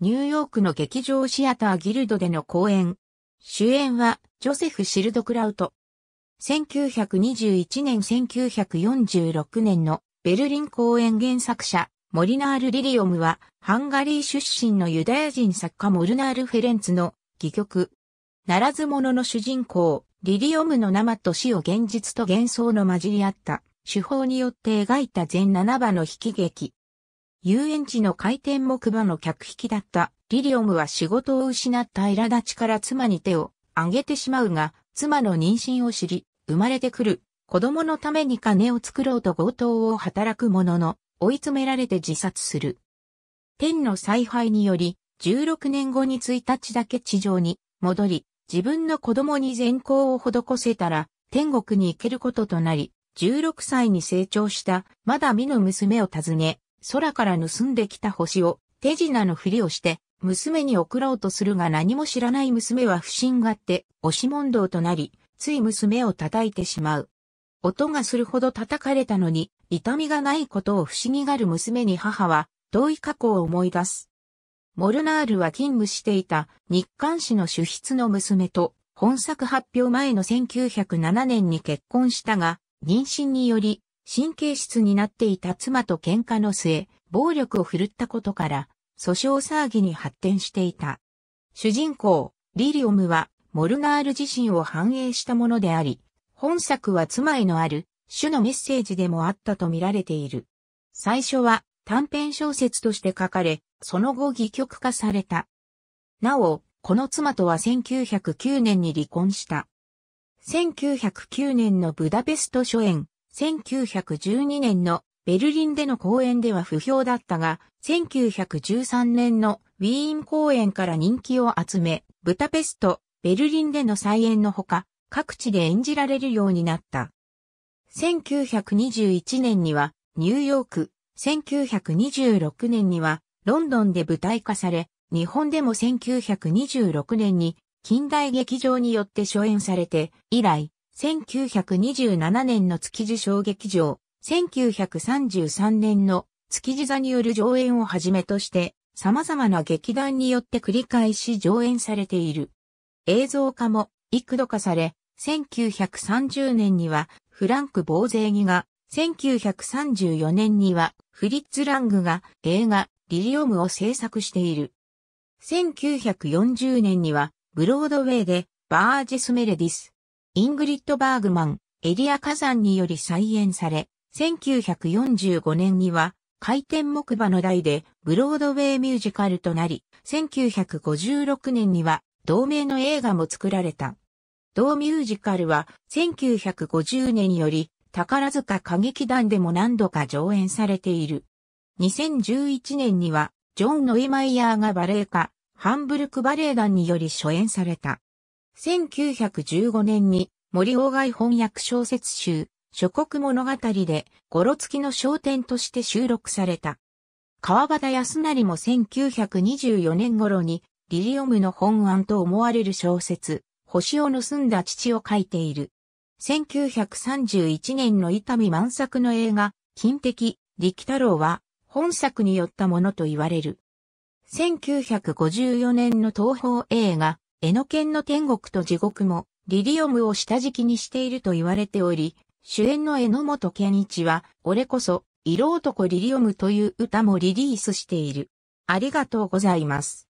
ニューヨークの劇場シアターギルドでの公演。主演はジョセフ・シルドクラウト。1921年1946年のベルリン公演原作者モリナール・リリオムはハンガリー出身のユダヤ人作家モルナール・フェレンツの戯曲。ならず者の主人公リリオムの生と死を現実と幻想の混じり合った手法によって描いた全7話の引き劇。遊園地の開店木馬の客引きだったリリオムは仕事を失った苛立ちから妻に手を挙げてしまうが、妻の妊娠を知り、生まれてくる子供のために金を作ろうと強盗を働くものの、追い詰められて自殺する。天の采配により、16年後に1日だけ地上に戻り、自分の子供に善行を施せたら、天国に行けることとなり、16歳に成長した、まだ身の娘を訪ね、空から盗んできた星を手品のふりをして、娘に送ろうとするが何も知らない娘は不審があって、押し問答となり、つい娘を叩いてしまう。音がするほど叩かれたのに、痛みがないことを不思議がる娘に母は、遠い過去を思い出す。モルナールは勤務していた日刊誌の主筆の娘と、本作発表前の1907年に結婚したが、妊娠により神経質になっていた妻と喧嘩の末、暴力を振るったことから、訴訟騒ぎに発展していた。主人公、リリオムは、モルナール自身を反映したものであり、本作は妻へのある、主のメッセージでもあったと見られている。最初は短編小説として書かれ、その後戯曲化された。なお、この妻とは1909年に離婚した。1909年のブダペスト初演、1912年のベルリンでの公演では不評だったが、1913年のウィーン公演から人気を集め、ブタペスト、ベルリンでの再演のほか、各地で演じられるようになった。1921年にはニューヨーク、1926年にはロンドンで舞台化され、日本でも1926年に近代劇場によって初演されて、以来、1927年の築地小劇場、1933年の築地座による上演をはじめとして、様々な劇団によって繰り返し上演されている。映像化も幾度化され、1930年にはフランク・ボーゼーギが、1934年にはフリッツ・ラングが映画リリオムを制作している。1940年にはブロードウェイでバージス・メレディス、イングリッド・バーグマン、エリア火山により再演され、1945年には回転木馬の台でブロードウェイミュージカルとなり、1956年には同名の映画も作られた。同ミュージカルは1950年より宝塚歌劇団でも何度か上演されている。2011年にはジョン・ノイマイヤーがバレエ家、ハンブルクバレエ団により初演された。1915年に森鴎外翻訳小説集、諸国物語で、ゴロ付きの焦点として収録された。川端康成も1924年頃に、リリオムの本案と思われる小説、星を盗んだ父を書いている。1931年の伊丹満作の映画、金敵、力太郎は、本作によったものと言われる。1954年の東宝映画、エノケンの天国と地獄も、リリオムを下敷きにしていると言われており、主演の榎本健一は、俺こそ、色男リリオムという歌もリリースしている。ありがとうございます。